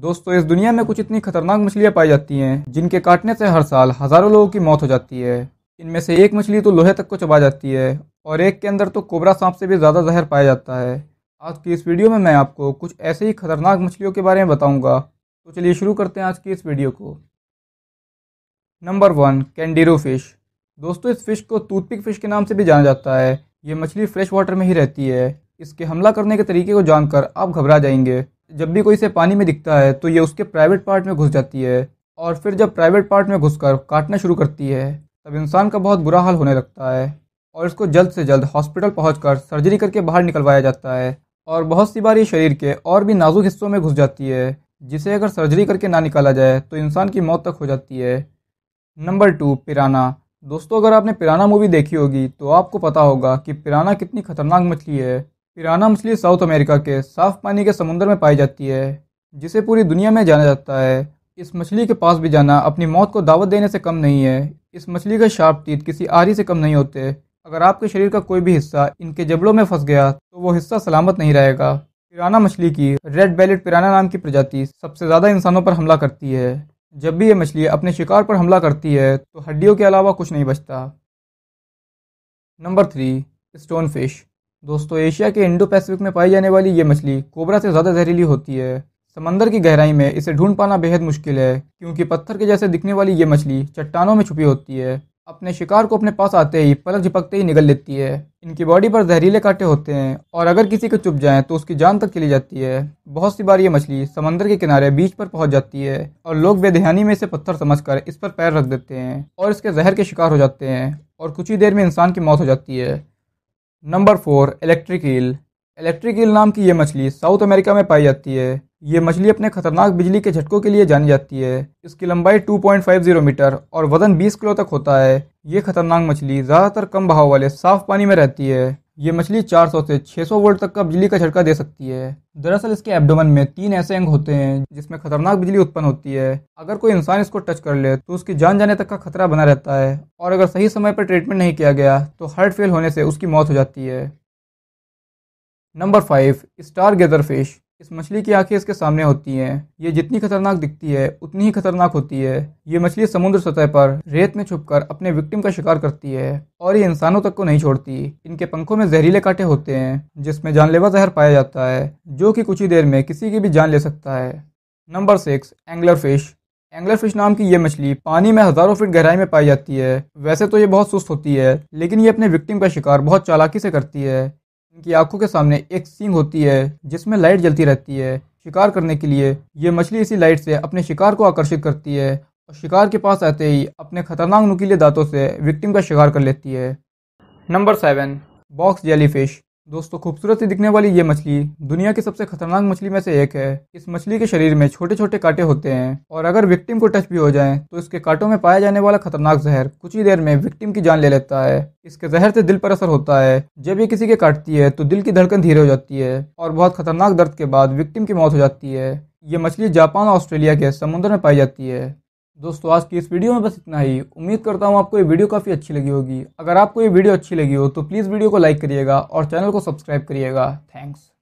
दोस्तों इस दुनिया में कुछ इतनी खतरनाक मछलियाँ पाई जाती हैं जिनके काटने से हर साल हज़ारों लोगों की मौत हो जाती है इनमें से एक मछली तो लोहे तक को चबा जाती है और एक के अंदर तो कोबरा सांप से भी ज़्यादा जहर पाया जाता है आज की इस वीडियो में मैं आपको कुछ ऐसे ही खतरनाक मछलियों के बारे में बताऊँगा तो चलिए शुरू करते हैं आज की इस वीडियो को नंबर वन कैंडीरो फिश दोस्तों इस फिश को टूथपिक फिश के नाम से भी जाना जाता है ये मछली फ्रेश वाटर में ही रहती है इसके हमला करने के तरीके को जानकर आप घबरा जाएंगे जब भी कोई इसे पानी में दिखता है तो ये उसके प्राइवेट पार्ट में घुस जाती है और फिर जब प्राइवेट पार्ट में घुसकर काटना शुरू करती है तब इंसान का बहुत बुरा हाल होने लगता है और इसको जल्द से जल्द हॉस्पिटल कर सर्जरी करके बाहर निकलवाया जाता है और बहुत सी बार ये शरीर के और भी नाजुक हिस्सों में घुस जाती है जिसे अगर सर्जरी करके ना निकाला जाए तो इंसान की मौत तक हो जाती है नंबर टू पिराना दोस्तों अगर आपने पिराना मूवी देखी होगी तो आपको पता होगा कि पिराना कितनी खतरनाक मछली है पिराना मछली साउथ अमेरिका के साफ पानी के समुद्र में पाई जाती है जिसे पूरी दुनिया में जाना जाता है इस मछली के पास भी जाना अपनी मौत को दावत देने से कम नहीं है इस मछली के शार्प तीत किसी आरी से कम नहीं होते अगर आपके शरीर का कोई भी हिस्सा इनके जबड़ों में फंस गया तो वो हिस्सा सलामत नहीं रहेगा पिराना मछली की रेड बेलेट पिराना नाम की प्रजाति सबसे ज़्यादा इंसानों पर हमला करती है जब भी ये मछली अपने शिकार पर हमला करती है तो हड्डियों के अलावा कुछ नहीं बचता नंबर थ्री स्टोन फिश दोस्तों एशिया के इंडो पैसिफिक में पाई जाने वाली ये मछली कोबरा से ज़्यादा जहरीली होती है समंदर की गहराई में इसे ढूंढ पाना बेहद मुश्किल है क्योंकि पत्थर के जैसे दिखने वाली ये मछली चट्टानों में छुपी होती है अपने शिकार को अपने पास आते ही पलक झपकते ही निगल लेती है इनकी बॉडी पर जहरीले कांटे होते हैं और अगर किसी को चुप जाए तो उसकी जान तक चली जाती है बहुत सी बार ये मछली समंदर के किनारे बीच पर पहुंच जाती है और लोग बेदहानी में इसे पत्थर समझकर इस पर पैर रख देते हैं और इसके जहर के शिकार हो जाते हैं और कुछ ही देर में इंसान की मौत हो जाती है number four electric eel electric eel नाम की ये मछली साउथ अमेरिका में पाई जाती है ये मछली अपने खतरनाक बिजली के झटकों के लिए जानी जाती है इसकी लंबाई 2.50 मीटर और वजन 20 किलो तक होता है ये खतरनाक मछली ज़्यादातर कम बहाव वाले साफ पानी में रहती है ये मछली 400 से 600 वोल्ट तक का बिजली का झटका दे सकती है दरअसल इसके एबडोमन में तीन ऐसे अंग होते हैं जिसमें खतरनाक बिजली उत्पन्न होती है अगर कोई इंसान इसको टच कर ले तो उसकी जान जाने तक का खतरा बना रहता है और अगर सही समय पर ट्रीटमेंट नहीं किया गया तो हार्ट फेल होने से उसकी मौत हो जाती है number five stargazer fish इस मछली की आंखें इसके सामने होती हैं ये जितनी खतरनाक दिखती है उतनी ही खतरनाक होती है ये मछली समुद्र सतह पर रेत में छुपकर अपने विक्टिम का शिकार करती है और ये इंसानों तक को नहीं छोड़ती इनके पंखों में जहरीले कांटे होते हैं जिसमें जानलेवा जहर पाया जाता है जो कि कुछ ही देर में किसी की भी जान ले सकता है number six angler fish angler fish नाम की ये मछली पानी में हजारों फीट गहराई में पाई जाती है वैसे तो ये बहुत सुस्त होती है लेकिन ये अपने विक्टिम का शिकार बहुत चालाकी से करती है इनकी आंखों के सामने एक सींग होती है जिसमें लाइट जलती रहती है शिकार करने के लिए ये मछली इसी लाइट से अपने शिकार को आकर्षित करती है और शिकार के पास आते ही अपने खतरनाक नुकीले दांतों से विक्टिम का शिकार कर लेती है नंबर सेवन बॉक्स जेलीफिश दोस्तों खूबसूरत सी दिखने वाली ये मछली दुनिया की सबसे खतरनाक मछली में से एक है इस मछली के शरीर में छोटे छोटे कांटे होते हैं और अगर विक्टिम को टच भी हो जाए तो इसके कांटों में पाया जाने वाला खतरनाक जहर कुछ ही देर में विक्टिम की जान ले लेता है इसके जहर से दिल पर असर होता है जब ये किसी के काटती है तो दिल की धड़कन धीरे हो जाती है और बहुत खतरनाक दर्द के बाद विक्टिम की मौत हो जाती है ये मछली जापान और ऑस्ट्रेलिया के समुद्र में पाई जाती है दोस्तों आज की इस वीडियो में बस इतना ही उम्मीद करता हूँ आपको ये वीडियो काफ़ी अच्छी लगी होगी अगर आपको ये वीडियो अच्छी लगी हो तो प्लीज़ वीडियो को लाइक करिएगा और चैनल को सब्सक्राइब करिएगा थैंक्स